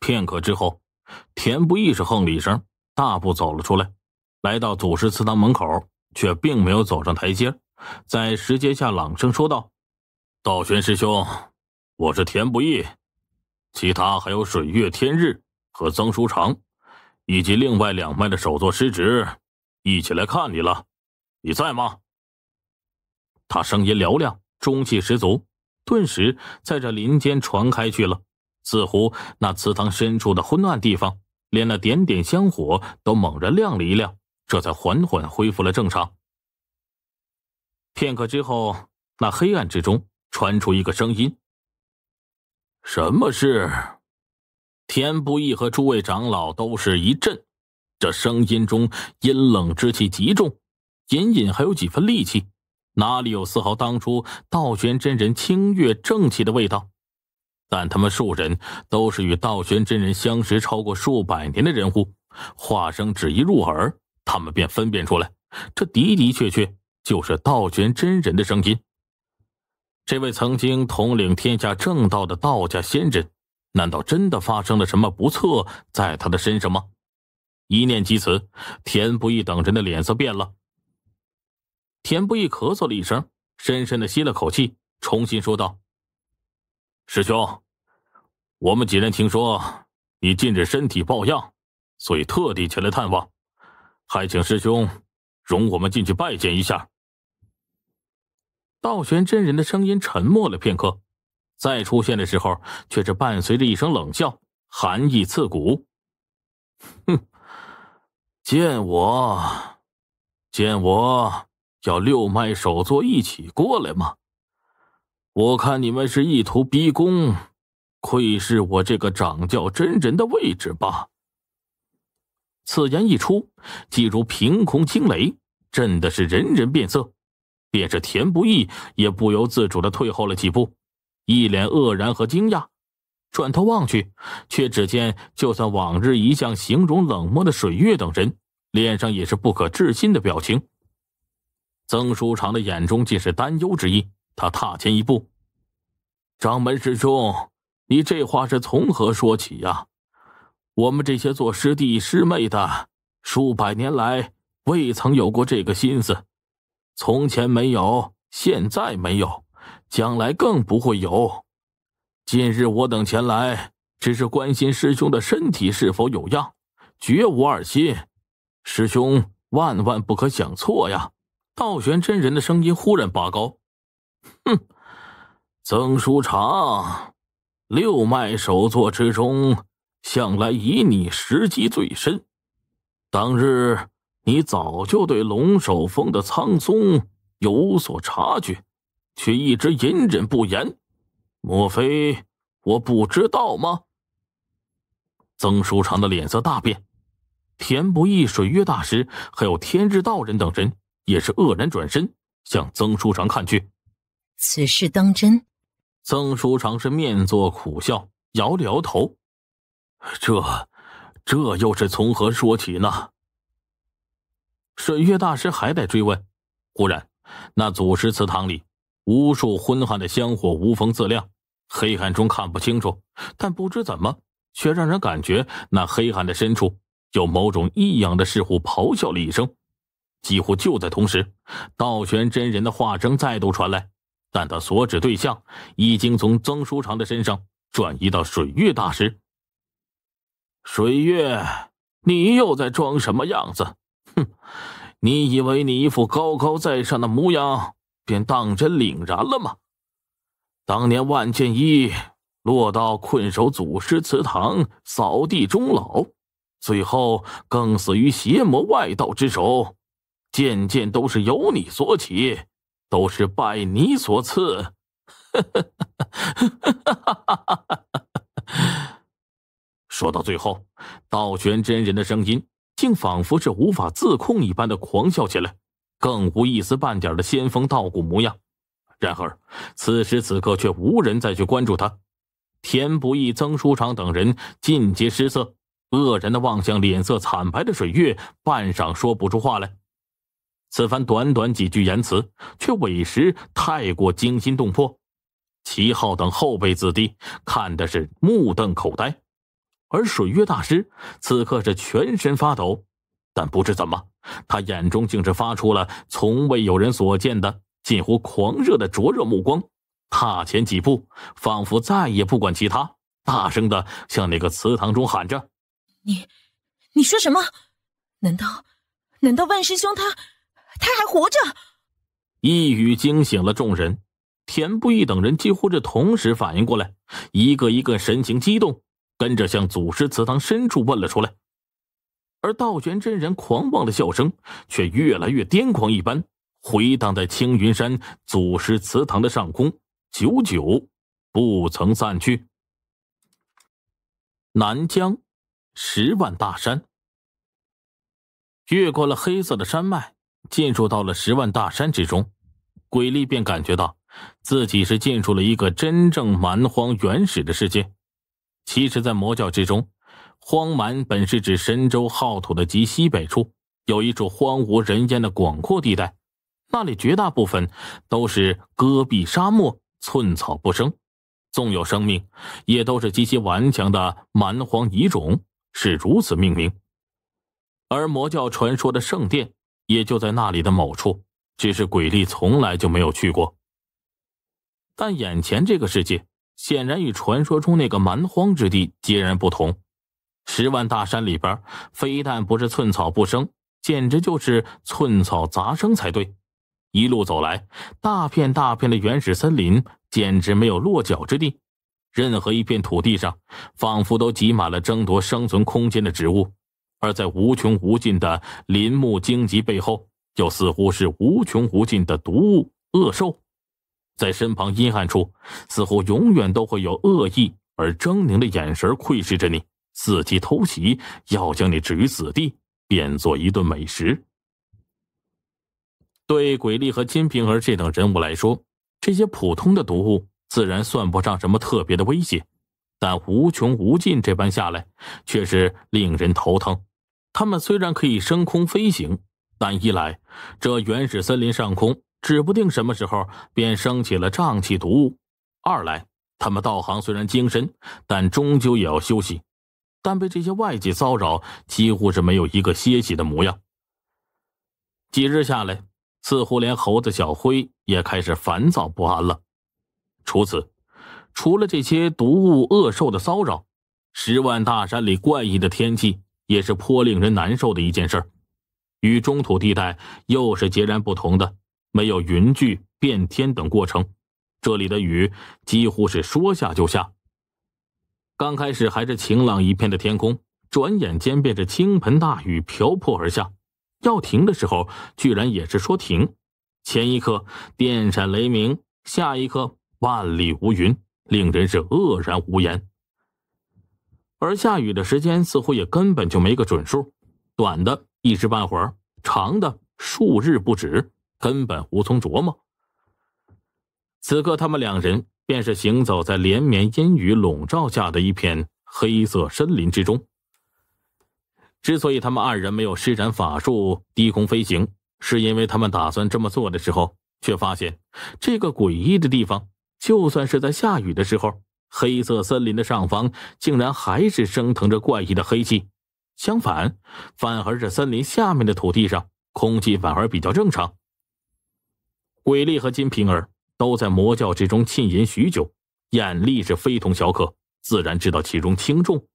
片刻之后，田不易是哼了一声，大步走了出来，来到祖师祠堂门口，却并没有走上台阶，在石阶下朗声说道：“道玄师兄，我是田不易，其他还有水月天日和曾书长，以及另外两脉的首座师侄，一起来看你了，你在吗？”他声音嘹亮，中气十足，顿时在这林间传开去了。似乎那祠堂深处的昏暗地方，连那点点香火都猛然亮了一亮，这才缓缓恢复了正常。片刻之后，那黑暗之中传出一个声音：“什么事？”田不易和诸位长老都是一震，这声音中阴冷之气极重，隐隐还有几分戾气，哪里有丝毫当初道玄真人清越正气的味道？但他们数人都是与道玄真人相识超过数百年的人物，话声只一入耳，他们便分辨出来，这的的确确就是道玄真人的声音。这位曾经统领天下正道的道家仙人，难道真的发生了什么不测在他的身上吗？一念及此，田不易等人的脸色变了。田不易咳嗽了一声，深深的吸了口气，重新说道。师兄，我们几人听说你近日身体抱恙，所以特地前来探望，还请师兄容我们进去拜见一下。道玄真人的声音沉默了片刻，再出现的时候，却是伴随着一声冷笑，寒意刺骨。哼，见我，见我，要六脉首座一起过来吗？我看你们是意图逼宫，窥视我这个掌教真人的位置吧。此言一出，即如凭空惊雷，震的是人人变色，便是田不易也不由自主的退后了几步，一脸愕然和惊讶，转头望去，却只见就算往日一向形容冷漠的水月等人，脸上也是不可置信的表情。曾书长的眼中尽是担忧之意。他踏前一步，掌门师兄，你这话是从何说起呀？我们这些做师弟师妹的，数百年来未曾有过这个心思，从前没有，现在没有，将来更不会有。近日我等前来，只是关心师兄的身体是否有恙，绝无二心。师兄万万不可想错呀！道玄真人的声音忽然拔高。哼，曾书长，六脉首座之中，向来以你时机最深。当日你早就对龙首峰的苍松有所察觉，却一直隐忍不言。莫非我不知道吗？曾书长的脸色大变，田不易、水月大师还有天日道人等人也是愕然转身，向曾书长看去。此事当真？曾书长是面作苦笑，摇了摇头。这，这又是从何说起呢？水月大师还在追问。忽然，那祖师祠堂里，无数昏暗的香火无风自亮，黑暗中看不清楚，但不知怎么，却让人感觉那黑暗的深处有某种异样的事物咆哮了一声。几乎就在同时，道玄真人的话声再度传来。但他所指对象已经从曾书长的身上转移到水月大师。水月，你又在装什么样子？哼！你以为你一副高高在上的模样便当真凛然了吗？当年万剑一落到困守祖师祠堂，扫地终老，最后更死于邪魔外道之手，件件都是由你所起。都是拜你所赐，哈哈哈！说到最后，道玄真人的声音竟仿佛是无法自控一般的狂笑起来，更无一丝半点的仙风道骨模样。然而，此时此刻却无人再去关注他。田不易、曾书长等人尽皆失色，愕然的望向脸色惨白的水月，半晌说不出话来。此番短短几句言辞，却委实太过惊心动魄。齐浩等后辈子弟看的是目瞪口呆，而水月大师此刻是全身发抖，但不知怎么，他眼中竟是发出了从未有人所见的近乎狂热的灼热目光。踏前几步，仿佛再也不管其他，大声的向那个祠堂中喊着：“你，你说什么？难道，难道万师兄他？”他还活着！一语惊醒了众人，田不易等人几乎是同时反应过来，一个一个神情激动，跟着向祖师祠堂深处问了出来。而道玄真人狂妄的笑声却越来越癫狂一般，回荡在青云山祖师祠堂的上空，久久不曾散去。南疆，十万大山，越过了黑色的山脉。进入到了十万大山之中，鬼力便感觉到自己是进入了一个真正蛮荒原始的世界。其实，在魔教之中，荒蛮本是指神州浩土的极西北处，有一处荒无人烟的广阔地带，那里绝大部分都是戈壁沙漠，寸草不生，纵有生命，也都是极其顽强的蛮荒遗种，是如此命名。而魔教传说的圣殿。也就在那里的某处，只是鬼力从来就没有去过。但眼前这个世界显然与传说中那个蛮荒之地截然不同。十万大山里边，非但不是寸草不生，简直就是寸草杂生才对。一路走来，大片大片的原始森林，简直没有落脚之地。任何一片土地上，仿佛都挤满了争夺生存空间的植物。而在无穷无尽的林木荆棘背后，又似乎是无穷无尽的毒物恶兽，在身旁阴暗处，似乎永远都会有恶意而狰狞的眼神窥视着你，伺机偷袭，要将你置于死地，变作一顿美食。对鬼厉和金瓶儿这等人物来说，这些普通的毒物自然算不上什么特别的威胁，但无穷无尽这般下来，却是令人头疼。他们虽然可以升空飞行，但一来这原始森林上空指不定什么时候便升起了瘴气毒雾；二来他们道行虽然精深，但终究也要休息，但被这些外界骚扰，几乎是没有一个歇息的模样。几日下来，似乎连猴子小灰也开始烦躁不安了。除此，除了这些毒物恶兽的骚扰，十万大山里怪异的天气。也是颇令人难受的一件事儿，与中土地带又是截然不同的，没有云聚变天等过程，这里的雨几乎是说下就下。刚开始还是晴朗一片的天空，转眼间便是倾盆大雨瓢泼而下，要停的时候居然也是说停，前一刻电闪雷鸣，下一刻万里无云，令人是愕然无言。而下雨的时间似乎也根本就没个准数，短的一时半会儿，长的数日不止，根本无从琢磨。此刻他们两人便是行走在连绵阴雨笼罩下的一片黑色森林之中。之所以他们二人没有施展法术低空飞行，是因为他们打算这么做的时候，却发现这个诡异的地方，就算是在下雨的时候。黑色森林的上方，竟然还是升腾着怪异的黑气；相反，反而是森林下面的土地上，空气反而比较正常。鬼力和金瓶儿都在魔教之中浸淫许久，眼力是非同小可，自然知道其中轻重。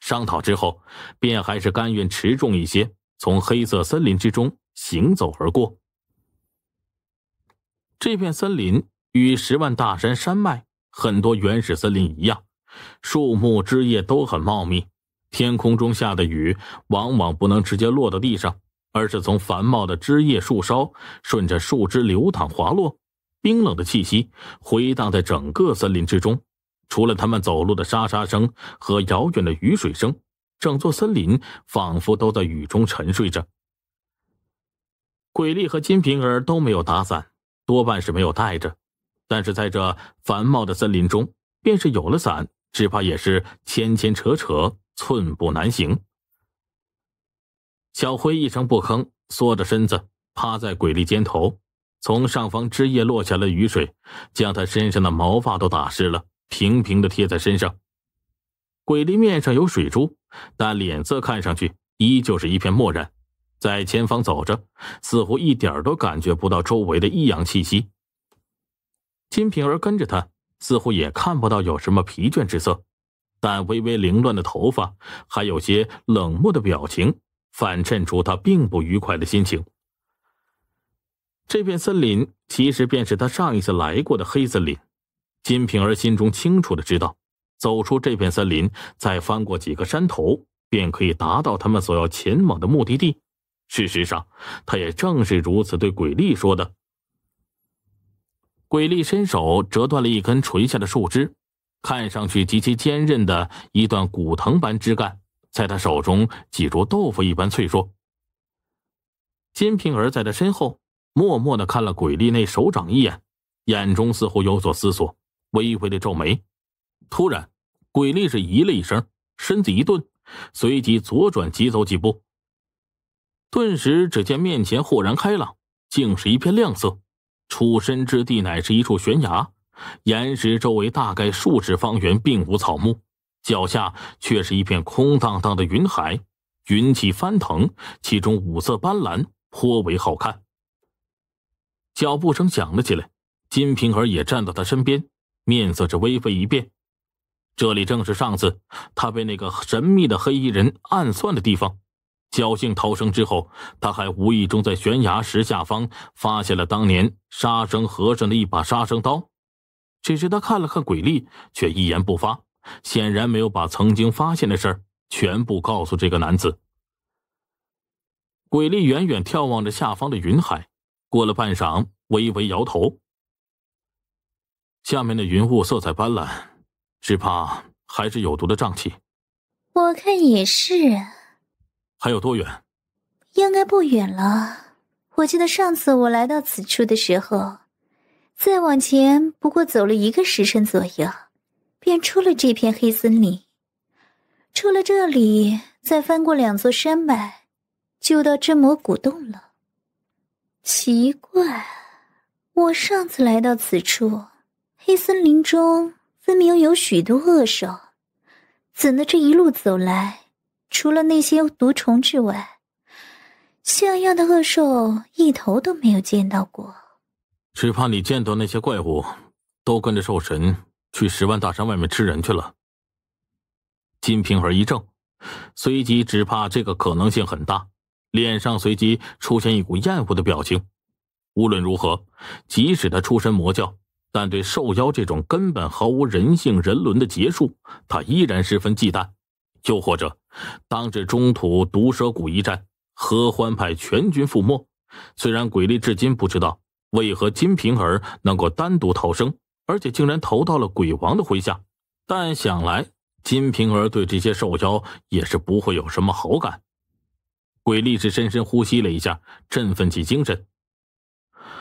商讨之后，便还是甘愿持重一些，从黑色森林之中行走而过。这片森林与十万大山山脉。很多原始森林一样，树木枝叶都很茂密，天空中下的雨往往不能直接落到地上，而是从繁茂的枝叶、树梢顺着树枝流淌滑落。冰冷的气息回荡在整个森林之中，除了他们走路的沙沙声和遥远的雨水声，整座森林仿佛都在雨中沉睡着。鬼力和金瓶儿都没有打伞，多半是没有带着。但是在这繁茂的森林中，便是有了伞，只怕也是牵牵扯扯，寸步难行。小辉一声不吭，缩着身子趴在鬼力肩头。从上方枝叶落下了雨水，将他身上的毛发都打湿了，平平的贴在身上。鬼力面上有水珠，但脸色看上去依旧是一片漠然，在前方走着，似乎一点都感觉不到周围的异样气息。金平儿跟着他，似乎也看不到有什么疲倦之色，但微微凌乱的头发，还有些冷漠的表情，反衬出他并不愉快的心情。这片森林其实便是他上一次来过的黑森林。金平儿心中清楚的知道，走出这片森林，再翻过几个山头，便可以达到他们所要前往的目的地。事实上，他也正是如此对鬼厉说的。鬼力伸手折断了一根垂下的树枝，看上去极其坚韧的一段古藤般枝干，在他手中挤如豆腐一般脆弱。金瓶儿在他身后默默的看了鬼力那手掌一眼，眼中似乎有所思索，微微的皱眉。突然，鬼力是咦了一声，身子一顿，随即左转急走几步。顿时，只见面前豁然开朗，竟是一片亮色。出身之地乃是一处悬崖，岩石周围大概数尺方圆并无草木，脚下却是一片空荡荡的云海，云气翻腾，其中五色斑斓，颇为好看。脚步声响了起来，金平儿也站到他身边，面色是微微一变。这里正是上次他被那个神秘的黑衣人暗算的地方。侥幸逃生之后，他还无意中在悬崖石下方发现了当年杀生和尚的一把杀生刀。只是他看了看鬼力，却一言不发，显然没有把曾经发现的事儿全部告诉这个男子。鬼力远远眺望着下方的云海，过了半晌，微微摇头。下面的云雾色彩斑斓，只怕还是有毒的瘴气。我看也是。还有多远？应该不远了。我记得上次我来到此处的时候，再往前不过走了一个时辰左右，便出了这片黑森林。出了这里，再翻过两座山脉，就到镇魔古洞了。奇怪，我上次来到此处，黑森林中分明有许多恶兽，怎的这一路走来？除了那些毒虫之外，像样的恶兽一头都没有见到过。只怕你见到那些怪物，都跟着兽神去十万大山外面吃人去了。金平儿一怔，随即只怕这个可能性很大，脸上随即出现一股厌恶的表情。无论如何，即使他出身魔教，但对兽妖这种根本毫无人性人伦的劫数，他依然十分忌惮。又或者，当至中土毒蛇谷一战，合欢派全军覆没。虽然鬼力至今不知道为何金瓶儿能够单独逃生，而且竟然投到了鬼王的麾下，但想来金瓶儿对这些兽妖也是不会有什么好感。鬼力是深深呼吸了一下，振奋起精神。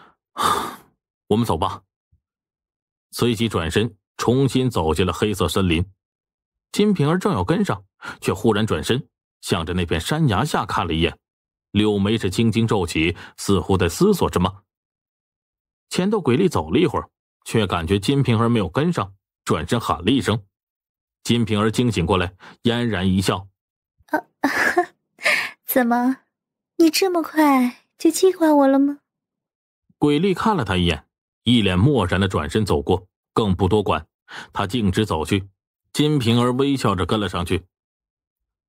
我们走吧。随即转身，重新走进了黑色森林。金平儿正要跟上，却忽然转身，向着那片山崖下看了一眼，柳眉是轻轻皱起，似乎在思索什么。前头鬼力走了一会儿，却感觉金平儿没有跟上，转身喊了一声。金平儿惊醒过来，嫣然一笑：“啊，怎么，你这么快就记挂我了吗？”鬼力看了他一眼，一脸漠然的转身走过，更不多管，他径直走去。金平儿微笑着跟了上去。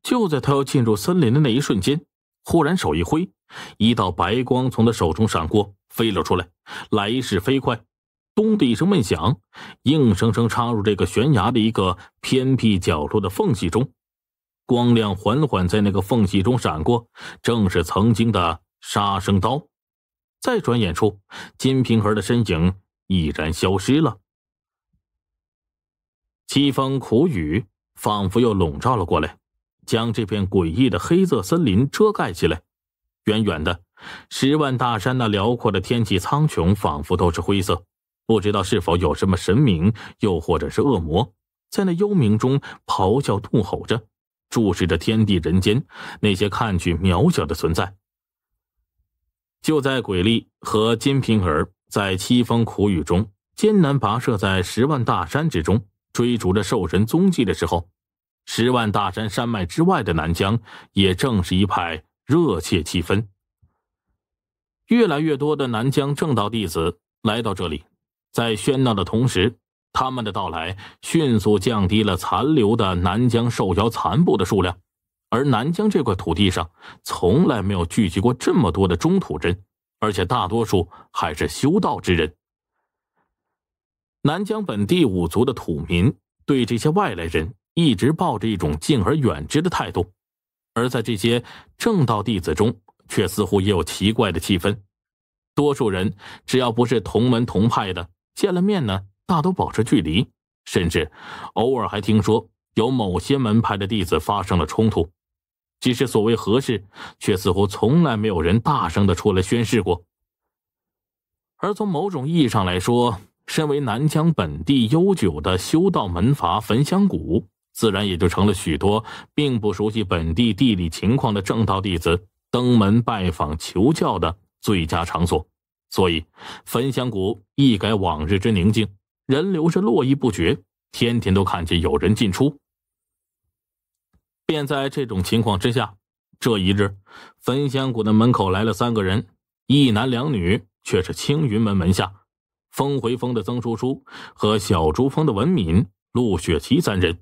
就在他要进入森林的那一瞬间，忽然手一挥，一道白光从他手中闪过，飞了出来。来势飞快，咚的一声闷响，硬生生插入这个悬崖的一个偏僻角落的缝隙中。光亮缓缓在那个缝隙中闪过，正是曾经的杀生刀。再转眼处，金瓶儿的身影已然消失了。凄风苦雨仿佛又笼罩了过来，将这片诡异的黑色森林遮盖起来。远远的，十万大山那辽阔的天际苍穹仿佛都是灰色。不知道是否有什么神明，又或者是恶魔，在那幽冥中咆哮怒吼着，注视着天地人间那些看去渺小的存在。就在鬼厉和金瓶儿在凄风苦雨中艰难跋涉在十万大山之中。追逐着兽神踪迹的时候，十万大山山脉之外的南疆，也正是一派热切气氛。越来越多的南疆正道弟子来到这里，在喧闹的同时，他们的到来迅速降低了残留的南疆兽妖残部的数量。而南疆这块土地上，从来没有聚集过这么多的中土人，而且大多数还是修道之人。南疆本地五族的土民对这些外来人一直抱着一种敬而远之的态度，而在这些正道弟子中，却似乎也有奇怪的气氛。多数人只要不是同门同派的，见了面呢，大都保持距离，甚至偶尔还听说有某些门派的弟子发生了冲突。即使所谓何事，却似乎从来没有人大声的出来宣誓过。而从某种意义上来说，身为南疆本地悠久的修道门阀，焚香谷自然也就成了许多并不熟悉本地地理情况的正道弟子登门拜访求教的最佳场所。所以，焚香谷一改往日之宁静，人流是络绎不绝，天天都看见有人进出。便在这种情况之下，这一日，焚香谷的门口来了三个人，一男两女，却是青云门门下。峰回峰的曾叔叔和小竹峰的文敏、陆雪琪三人，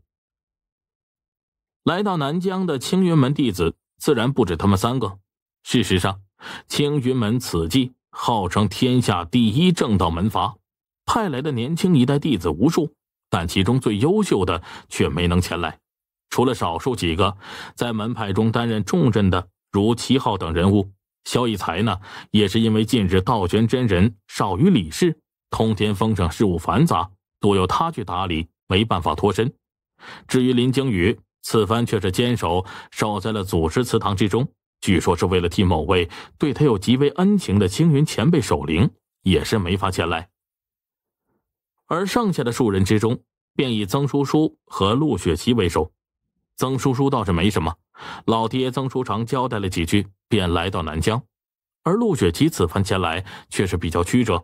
来到南疆的青云门弟子自然不止他们三个。事实上，青云门此际号称天下第一正道门阀，派来的年轻一代弟子无数，但其中最优秀的却没能前来。除了少数几个在门派中担任重任的，如七号等人物，萧逸才呢，也是因为近日道玄真人少于李氏。通天峰上事务繁杂，多由他去打理，没办法脱身。至于林惊羽，此番却是坚守守在了祖师祠堂之中，据说是为了替某位对他有极为恩情的青云前辈守灵，也是没法前来。而剩下的数人之中，便以曾叔叔和陆雪琪为首。曾叔叔倒是没什么，老爹曾叔长交代了几句，便来到南疆。而陆雪琪此番前来却是比较曲折。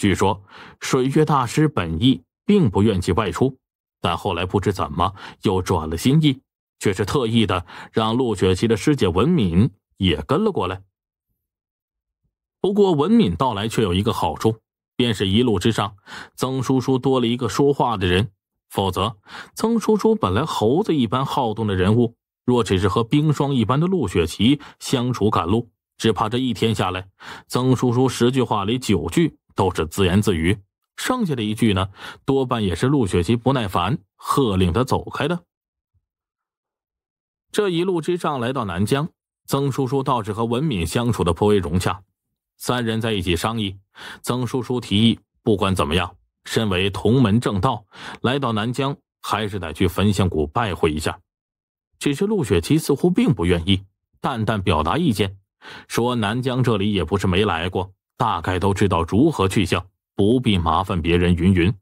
据说，水月大师本意并不愿意外出，但后来不知怎么又转了心意，却是特意的让陆雪琪的师姐文敏也跟了过来。不过文敏到来却有一个好处，便是一路之上曾叔叔多了一个说话的人。否则，曾叔叔本来猴子一般好动的人物，若只是和冰霜一般的陆雪琪相处赶路，只怕这一天下来，曾叔叔十句话里九句。都是自言自语，剩下的一句呢，多半也是陆雪琪不耐烦，喝令他走开的。这一路之上，来到南疆，曾叔叔倒是和文敏相处的颇为融洽。三人在一起商议，曾叔叔提议，不管怎么样，身为同门正道，来到南疆还是得去焚香谷拜会一下。只是陆雪琪似乎并不愿意，淡淡表达意见，说南疆这里也不是没来过。大概都知道如何去向，不必麻烦别人。云云，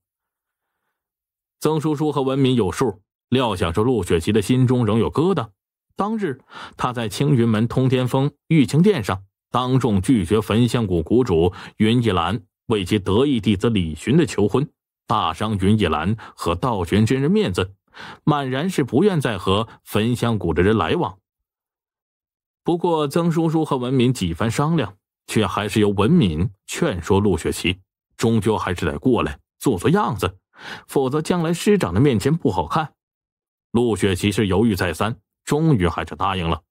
曾叔叔和文明有数，料想着陆雪琪的心中仍有疙瘩。当日他在青云门通天峰玉清殿上，当众拒绝焚香谷谷主云逸兰为其得意弟子李寻的求婚，大伤云逸兰和道玄真人面子，满然是不愿再和焚香谷的人来往。不过，曾叔叔和文明几番商量。却还是由文敏劝说陆雪琪，终究还是得过来做做样子，否则将来师长的面前不好看。陆雪琪是犹豫再三，终于还是答应了。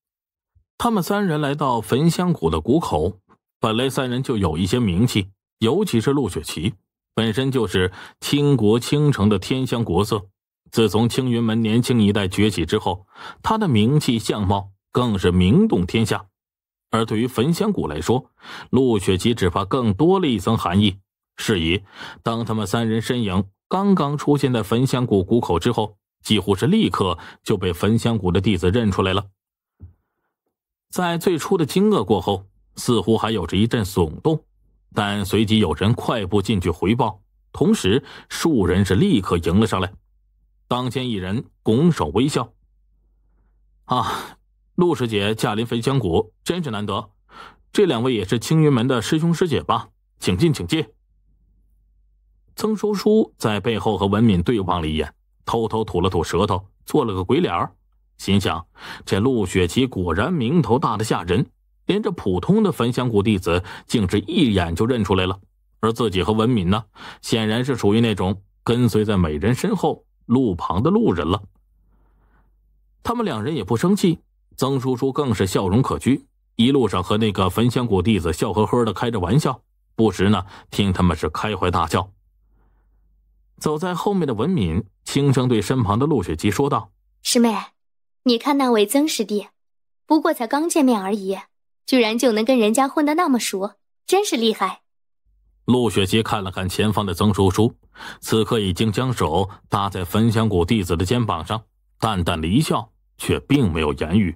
他们三人来到焚香谷的谷口，本来三人就有一些名气，尤其是陆雪琪，本身就是倾国倾城的天香国色。自从青云门年轻一代崛起之后，她的名气相貌更是名动天下。而对于焚香谷来说，陆雪琪只怕更多了一层含义。是以，当他们三人身影刚刚出现在焚香谷谷口之后，几乎是立刻就被焚香谷的弟子认出来了。在最初的惊愕过后，似乎还有着一阵耸动，但随即有人快步进去回报，同时数人是立刻迎了上来。当先一人拱手微笑：“啊。”陆师姐驾临焚香谷，真是难得。这两位也是青云门的师兄师姐吧？请进，请进。曾叔叔在背后和文敏对望了一眼，偷偷吐了吐舌头，做了个鬼脸儿，心想：这陆雪琪果然名头大的吓人，连这普通的焚香谷弟子，竟是一眼就认出来了。而自己和文敏呢，显然是属于那种跟随在美人身后路旁的路人了。他们两人也不生气。曾叔叔更是笑容可掬，一路上和那个焚香谷弟子笑呵呵的开着玩笑，不时呢听他们是开怀大笑。走在后面的文敏轻声对身旁的陆雪琪说道：“师妹，你看那位曾师弟，不过才刚见面而已，居然就能跟人家混得那么熟，真是厉害。”陆雪琪看了看前方的曾叔叔，此刻已经将手搭在焚香谷弟子的肩膀上，淡淡的一笑，却并没有言语。